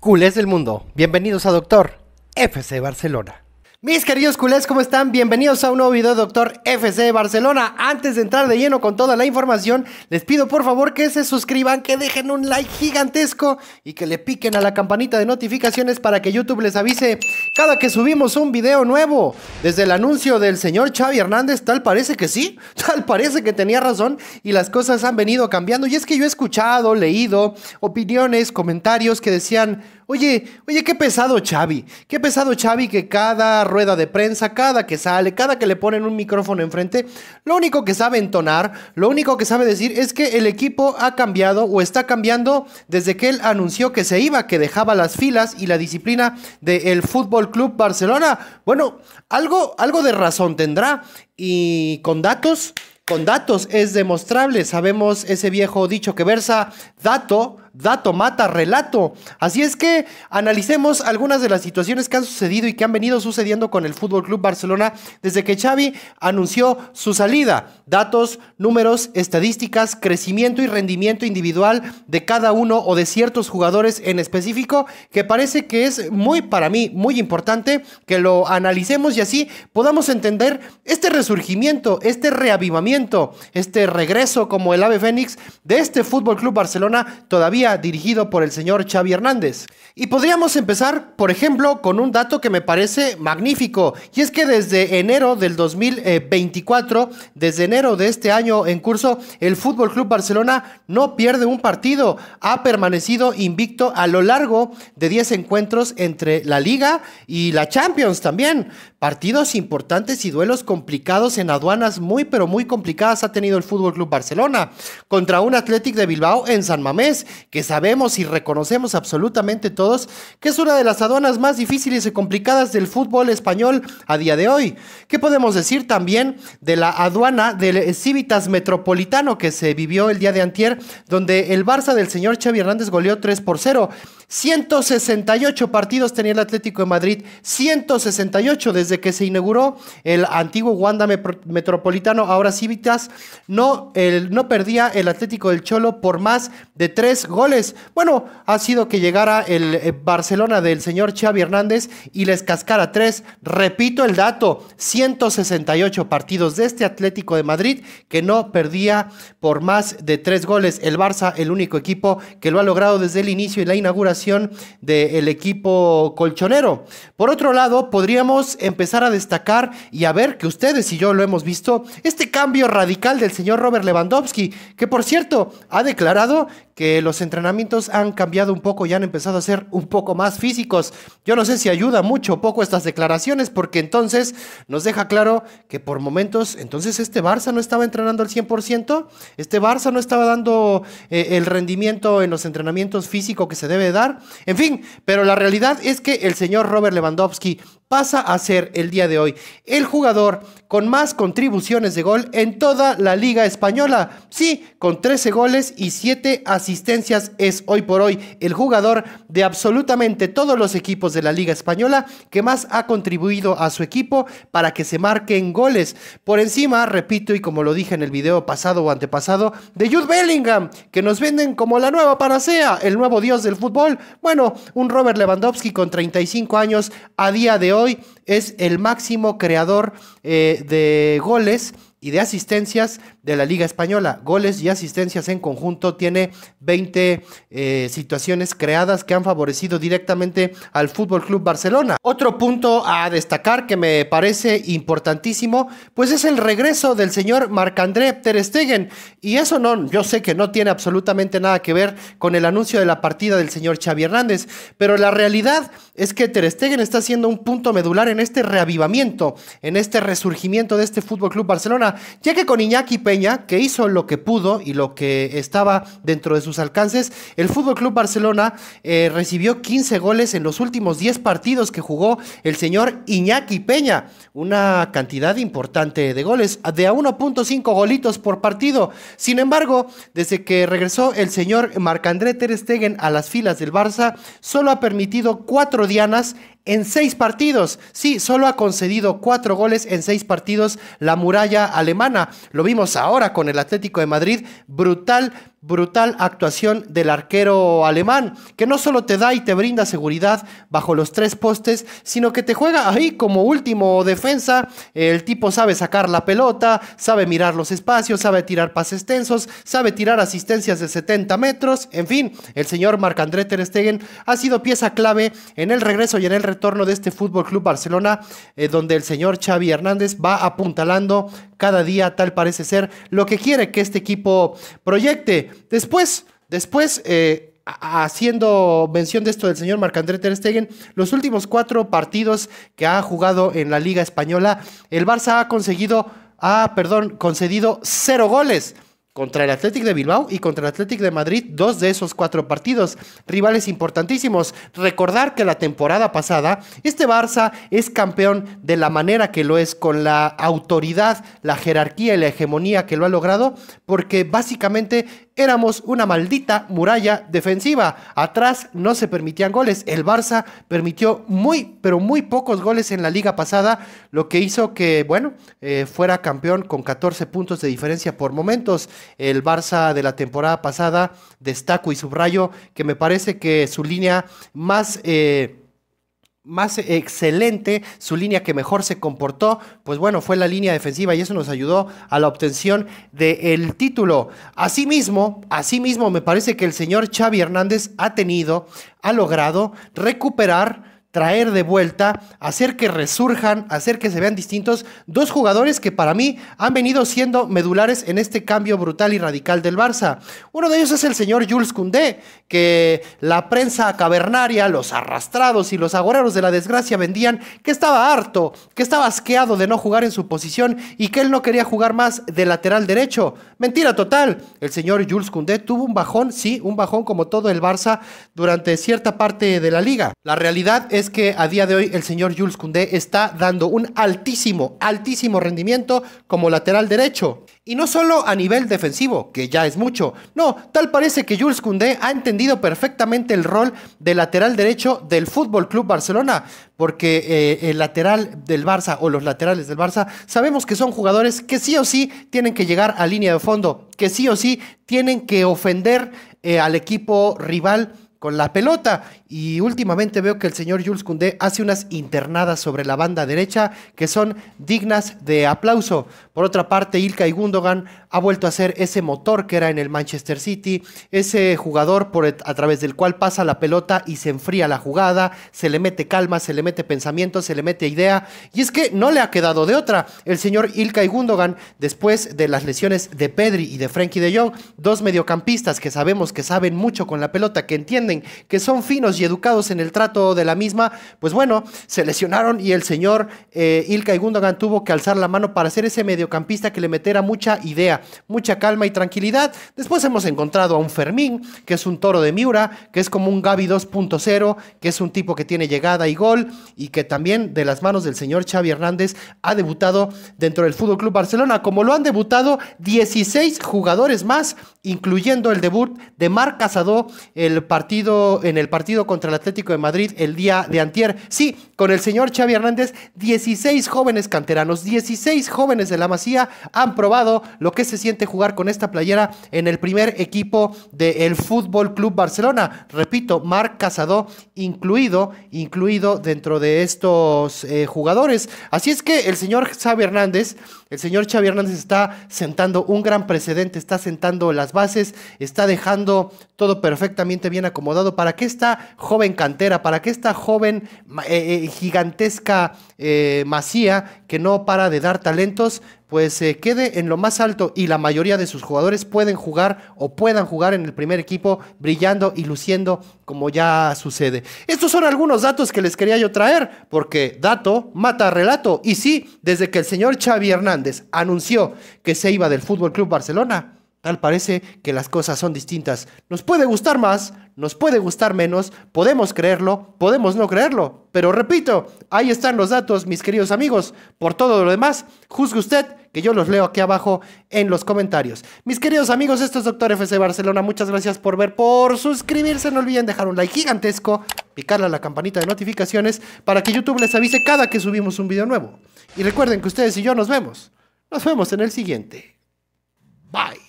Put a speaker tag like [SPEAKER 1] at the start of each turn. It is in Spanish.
[SPEAKER 1] Cules del mundo, bienvenidos a Doctor FC Barcelona. Mis queridos culés, ¿cómo están? Bienvenidos a un nuevo video de Doctor FC Barcelona. Antes de entrar de lleno con toda la información, les pido por favor que se suscriban, que dejen un like gigantesco y que le piquen a la campanita de notificaciones para que YouTube les avise cada que subimos un video nuevo. Desde el anuncio del señor Xavi Hernández, tal parece que sí, tal parece que tenía razón y las cosas han venido cambiando. Y es que yo he escuchado, leído opiniones, comentarios que decían... Oye, oye, qué pesado Xavi, qué pesado Chavi, que cada rueda de prensa, cada que sale, cada que le ponen un micrófono enfrente, lo único que sabe entonar, lo único que sabe decir es que el equipo ha cambiado o está cambiando desde que él anunció que se iba, que dejaba las filas y la disciplina del Fútbol Club Barcelona. Bueno, algo, algo de razón tendrá y con datos, con datos es demostrable. Sabemos ese viejo dicho que versa dato dato mata relato. Así es que analicemos algunas de las situaciones que han sucedido y que han venido sucediendo con el Fútbol Club Barcelona desde que Xavi anunció su salida. Datos, números, estadísticas, crecimiento y rendimiento individual de cada uno o de ciertos jugadores en específico, que parece que es muy para mí muy importante que lo analicemos y así podamos entender este resurgimiento, este reavivamiento, este regreso como el ave fénix de este Fútbol Club Barcelona todavía dirigido por el señor Xavi Hernández. Y podríamos empezar, por ejemplo, con un dato que me parece magnífico, y es que desde enero del 2024, desde enero de este año en curso, el Fútbol Club Barcelona no pierde un partido, ha permanecido invicto a lo largo de 10 encuentros entre la Liga y la Champions también. Partidos importantes y duelos complicados en aduanas muy pero muy complicadas ha tenido el Fútbol Club Barcelona contra un Athletic de Bilbao en San Mamés que sabemos y reconocemos absolutamente todos, que es una de las aduanas más difíciles y complicadas del fútbol español a día de hoy. ¿Qué podemos decir también de la aduana del Civitas Metropolitano que se vivió el día de antier, donde el Barça del señor Xavi Hernández goleó 3 por 0? 168 partidos tenía el Atlético de Madrid, 168 desde que se inauguró el antiguo Wanda Metropolitano, ahora Civitas, no, el, no perdía el Atlético del Cholo por más de tres goles goles? Bueno, ha sido que llegara el eh, Barcelona del señor Xavi Hernández y les cascara tres. Repito el dato, 168 partidos de este Atlético de Madrid que no perdía por más de tres goles. El Barça, el único equipo que lo ha logrado desde el inicio y la inauguración del equipo colchonero. Por otro lado, podríamos empezar a destacar y a ver que ustedes y yo lo hemos visto, este cambio radical del señor Robert Lewandowski, que por cierto ha declarado que los entrenamientos han cambiado un poco y han empezado a ser un poco más físicos. Yo no sé si ayuda mucho o poco estas declaraciones, porque entonces nos deja claro que por momentos, entonces este Barça no estaba entrenando al 100%, este Barça no estaba dando eh, el rendimiento en los entrenamientos físicos que se debe dar. En fin, pero la realidad es que el señor Robert Lewandowski pasa a ser el día de hoy el jugador con más contribuciones de gol en toda la liga española. Sí, con 13 goles y 7 asistencias es hoy por hoy el jugador de absolutamente todos los equipos de la liga española que más ha contribuido a su equipo para que se marquen goles. Por encima, repito y como lo dije en el video pasado o antepasado, de Jude Bellingham, que nos venden como la nueva panacea, el nuevo dios del fútbol. Bueno, un Robert Lewandowski con 35 años a día de hoy hoy es el máximo creador eh, de goles y de asistencias de la Liga Española. Goles y asistencias en conjunto tiene 20 eh, situaciones creadas que han favorecido directamente al Fútbol Club Barcelona. Otro punto a destacar que me parece importantísimo, pues es el regreso del señor Marc-André Ter Stegen y eso no, yo sé que no tiene absolutamente nada que ver con el anuncio de la partida del señor Xavi Hernández, pero la realidad es que Ter Stegen está siendo un punto medular en este reavivamiento, en este resurgimiento de este Fútbol Club Barcelona ya que con Iñaki Peña, que hizo lo que pudo y lo que estaba dentro de sus alcances, el Fútbol Club Barcelona eh, recibió 15 goles en los últimos 10 partidos que jugó el señor Iñaki Peña, una cantidad importante de goles, de a 1.5 golitos por partido. Sin embargo, desde que regresó el señor Marcandré Ter Stegen a las filas del Barça, solo ha permitido cuatro dianas en seis partidos. Sí, solo ha concedido cuatro goles en seis partidos la muralla alemana. Lo vimos ahora con el Atlético de Madrid. Brutal brutal actuación del arquero alemán, que no solo te da y te brinda seguridad bajo los tres postes, sino que te juega ahí como último defensa. El tipo sabe sacar la pelota, sabe mirar los espacios, sabe tirar pases tensos, sabe tirar asistencias de 70 metros. En fin, el señor Marc-André Ter Stegen ha sido pieza clave en el regreso y en el retorno de este Fútbol Club Barcelona, eh, donde el señor Xavi Hernández va apuntalando cada día, tal parece ser, lo que quiere que este equipo proyecte después, después, eh, haciendo mención de esto del señor Marc-André Ter Stegen, los últimos cuatro partidos que ha jugado en la Liga Española, el Barça ha conseguido, ah, perdón, concedido cero goles contra el Athletic de Bilbao y contra el Athletic de Madrid, dos de esos cuatro partidos, rivales importantísimos. Recordar que la temporada pasada este Barça es campeón de la manera que lo es, con la autoridad, la jerarquía y la hegemonía que lo ha logrado, porque básicamente éramos una maldita muralla defensiva. Atrás no se permitían goles. El Barça permitió muy, pero muy pocos goles en la liga pasada, lo que hizo que, bueno, eh, fuera campeón con 14 puntos de diferencia por momentos el Barça de la temporada pasada, destaco y subrayo que me parece que su línea más... Eh, más excelente, su línea que mejor se comportó, pues bueno, fue la línea defensiva y eso nos ayudó a la obtención del título. Asimismo, asimismo, me parece que el señor Xavi Hernández ha tenido, ha logrado recuperar traer de vuelta, hacer que resurjan, hacer que se vean distintos, dos jugadores que para mí han venido siendo medulares en este cambio brutal y radical del Barça. Uno de ellos es el señor Jules Koundé, que la prensa cavernaria, los arrastrados y los agoreros de la desgracia vendían que estaba harto, que estaba asqueado de no jugar en su posición y que él no quería jugar más de lateral derecho. Mentira total. El señor Jules Koundé tuvo un bajón, sí, un bajón como todo el Barça durante cierta parte de la liga. La realidad es es que a día de hoy el señor Jules Koundé está dando un altísimo, altísimo rendimiento como lateral derecho. Y no solo a nivel defensivo, que ya es mucho. No, tal parece que Jules Koundé ha entendido perfectamente el rol de lateral derecho del Fútbol Club Barcelona, porque eh, el lateral del Barça o los laterales del Barça sabemos que son jugadores que sí o sí tienen que llegar a línea de fondo, que sí o sí tienen que ofender eh, al equipo rival con la pelota. Y últimamente veo que el señor Jules Koundé hace unas internadas sobre la banda derecha que son dignas de aplauso. Por otra parte, Ilka y Gundogan ha vuelto a ser ese motor que era en el Manchester City, ese jugador por, a través del cual pasa la pelota y se enfría la jugada, se le mete calma, se le mete pensamiento, se le mete idea. Y es que no le ha quedado de otra. El señor Ilka y Gundogan, después de las lesiones de Pedri y de Frankie de Jong, dos mediocampistas que sabemos que saben mucho con la pelota, que entienden que son finos y educados en el trato de la misma, pues bueno, se lesionaron y el señor eh, Ilka y Gundogan tuvo que alzar la mano para ser ese mediocampista que le metiera mucha idea, mucha calma y tranquilidad. Después hemos encontrado a un Fermín, que es un toro de Miura, que es como un Gaby 2.0, que es un tipo que tiene llegada y gol y que también de las manos del señor Xavi Hernández ha debutado dentro del Fútbol Club Barcelona, como lo han debutado 16 jugadores más, incluyendo el debut de Marc Casado el partido en el partido contra el Atlético de Madrid el día de antier. Sí, con el señor Xavi Hernández, 16 jóvenes canteranos, 16 jóvenes de la Masía han probado lo que se siente jugar con esta playera en el primer equipo del Fútbol Club Barcelona. Repito, Marc Casado incluido, incluido dentro de estos eh, jugadores. Así es que el señor Xavi Hernández, el señor Xavi Hernández está sentando un gran precedente, está sentando las bases, está dejando todo perfectamente bien acomodado dado para que esta joven cantera, para que esta joven eh, eh, gigantesca eh, masía que no para de dar talentos, pues se quede en lo más alto y la mayoría de sus jugadores pueden jugar o puedan jugar en el primer equipo brillando y luciendo como ya sucede. Estos son algunos datos que les quería yo traer, porque dato mata relato. Y sí, desde que el señor Xavi Hernández anunció que se iba del Fútbol Club Barcelona, Tal parece que las cosas son distintas. Nos puede gustar más, nos puede gustar menos, podemos creerlo, podemos no creerlo. Pero repito, ahí están los datos, mis queridos amigos. Por todo lo demás, juzgue usted que yo los leo aquí abajo en los comentarios. Mis queridos amigos, esto es Doctor FC Barcelona. Muchas gracias por ver, por suscribirse. No olviden dejar un like gigantesco, picarle a la campanita de notificaciones para que YouTube les avise cada que subimos un video nuevo. Y recuerden que ustedes y yo nos vemos. Nos vemos en el siguiente. Bye.